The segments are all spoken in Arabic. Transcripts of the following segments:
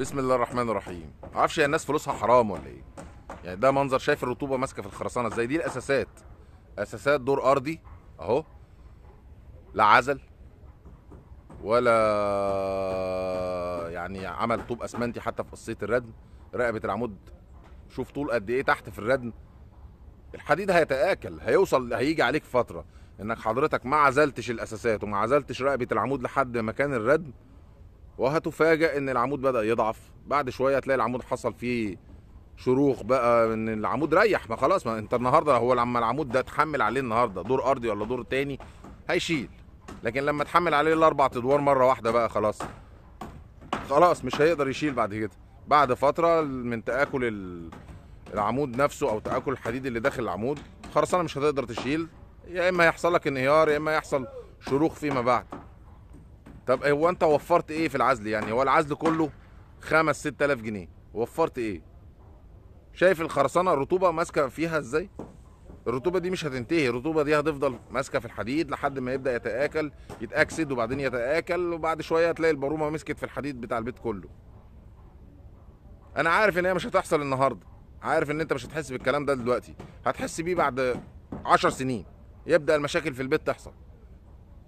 بسم الله الرحمن الرحيم معرفش يا الناس فلوسها حرام ولا ايه يعني ده منظر شايف الرطوبه ماسكه في الخرسانه ازاي دي الاساسات اساسات دور ارضي اهو لا عزل ولا يعني عمل طوب اسمنتي حتى في قصيه الردم رقبه العمود شوف طول قد ايه تحت في الردم الحديد هيتاكل هيوصل هيجي عليك فتره انك حضرتك ما عزلتش الاساسات وما عزلتش رقبه العمود لحد مكان الردم وهتفاجئ ان العمود بدا يضعف بعد شويه هتلاقي العمود حصل فيه شروخ بقى ان العمود ريح ما خلاص ما انت النهارده هو لما العمود ده اتحمل عليه النهارده دور ارضي ولا دور تاني هيشيل لكن لما اتحمل عليه الاربع ادوار مره واحده بقى خلاص خلاص مش هيقدر يشيل بعد كده بعد فتره من تاكل العمود نفسه او تاكل الحديد اللي داخل العمود خرسانه مش هتقدر تشيل يا اما يحصل لك انهيار يا اما يحصل شروخ فيما بعد طب هو انت وفرت ايه في العزل يعني هو العزل كله خمس ست الاف جنيه وفرت ايه شايف الخرسانه الرطوبه ماسكه فيها ازاي الرطوبه دي مش هتنتهي الرطوبه دي هتفضل ماسكه في الحديد لحد ما يبدا يتاكل يتاكسد وبعدين يتاكل وبعد شويه تلاقي البارومه مسكت في الحديد بتاع البيت كله انا عارف ان هي مش هتحصل النهارده عارف ان انت مش هتحس بالكلام ده دلوقتي هتحس بيه بعد عشر سنين يبدا المشاكل في البيت تحصل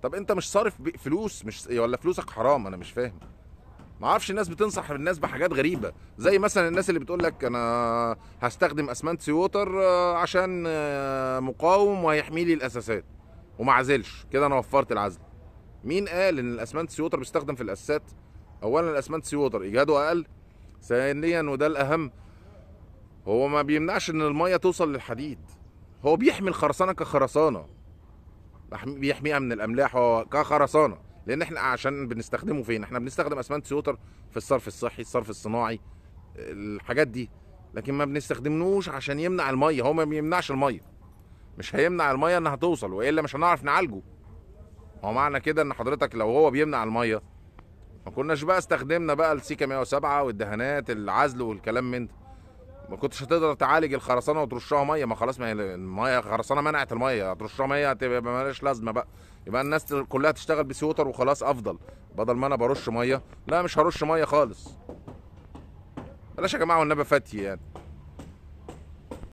طب انت مش صارف فلوس مش ولا فلوسك حرام انا مش فاهم ما اعرفش الناس بتنصح الناس بحاجات غريبه زي مثلا الناس اللي بتقول لك انا هستخدم اسمنت سيوتر آه، عشان آه، مقاوم وهيحمي لي الاساسات وما عزلش كده انا وفرت العزل مين قال ان الاسمنت سيوتر بيستخدم في الاساسات اولا الاسمنت سيوتر ايجاده اقل ثانيا وده الاهم هو ما بيمنعش ان الميه توصل للحديد هو بيحمي الخرسانه كخرسانه بيحميها من الاملاح كخرسانه لان احنا عشان بنستخدمه فين احنا بنستخدم اسمنت سوتر في الصرف الصحي الصرف الصناعي الحاجات دي لكن ما بنستخدمنوش عشان يمنع الميه هو ما بيمنعش الميه مش هيمنع الميه انها توصل والا مش هنعرف نعالجه هو معنى كده ان حضرتك لو هو بيمنع الميه ما كناش بقى استخدمنا بقى السيكا 107 والدهانات العزل والكلام من ده ما كنتش هتقدر تعالج الخرسانه وترشها ميه ما خلاص ما هي الميه الخرسانه منعت الميه هترشها ميه هتبقى مالهاش لازمه بقى يبقى الناس كلها تشتغل بسيوتر وخلاص افضل بدل ما انا برش ميه لا مش هرش ميه خالص بلاش يا جماعه والنبي فتي يعني